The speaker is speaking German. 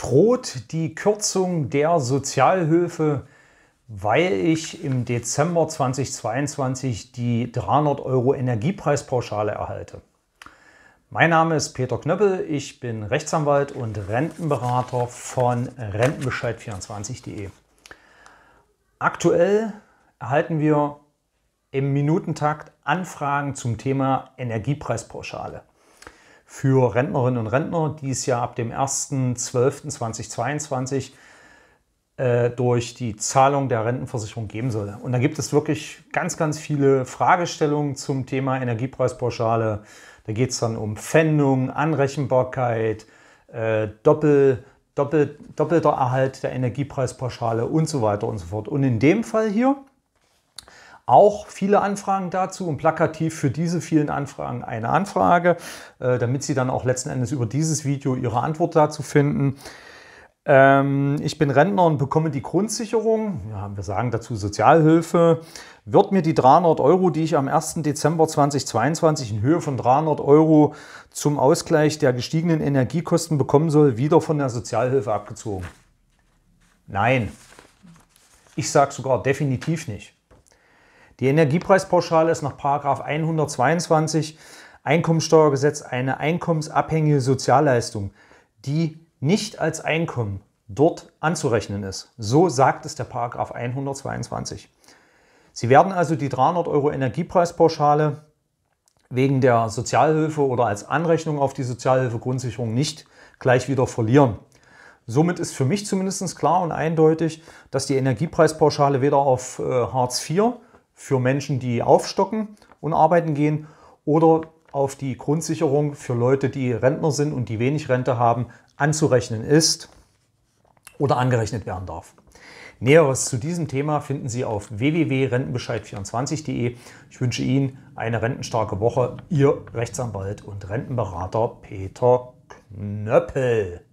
droht die Kürzung der Sozialhilfe, weil ich im Dezember 2022 die 300 Euro Energiepreispauschale erhalte. Mein Name ist Peter Knöppel, ich bin Rechtsanwalt und Rentenberater von rentenbescheid24.de. Aktuell erhalten wir im Minutentakt Anfragen zum Thema Energiepreispauschale für Rentnerinnen und Rentner, die es ja ab dem 1.12.2022 äh, durch die Zahlung der Rentenversicherung geben soll. Und da gibt es wirklich ganz, ganz viele Fragestellungen zum Thema Energiepreispauschale. Da geht es dann um Pfändung, Anrechenbarkeit, äh, Doppel, Doppel, doppelter Erhalt der Energiepreispauschale und so weiter und so fort. Und in dem Fall hier auch viele Anfragen dazu und plakativ für diese vielen Anfragen eine Anfrage, äh, damit Sie dann auch letzten Endes über dieses Video Ihre Antwort dazu finden ähm, ich bin Rentner und bekomme die Grundsicherung, ja, wir sagen dazu Sozialhilfe, wird mir die 300 Euro, die ich am 1. Dezember 2022 in Höhe von 300 Euro zum Ausgleich der gestiegenen Energiekosten bekommen soll, wieder von der Sozialhilfe abgezogen? Nein, ich sage sogar definitiv nicht. Die Energiepreispauschale ist nach 122 Einkommensteuergesetz eine einkommensabhängige Sozialleistung, die nicht als Einkommen dort anzurechnen ist. So sagt es der Paragraph 122. Sie werden also die 300 Euro Energiepreispauschale wegen der Sozialhilfe oder als Anrechnung auf die Sozialhilfegrundsicherung nicht gleich wieder verlieren. Somit ist für mich zumindest klar und eindeutig, dass die Energiepreispauschale weder auf äh, Hartz IV für Menschen, die aufstocken und arbeiten gehen oder auf die Grundsicherung für Leute, die Rentner sind und die wenig Rente haben, anzurechnen ist oder angerechnet werden darf. Näheres zu diesem Thema finden Sie auf www.rentenbescheid24.de. Ich wünsche Ihnen eine rentenstarke Woche. Ihr Rechtsanwalt und Rentenberater Peter Knöppel.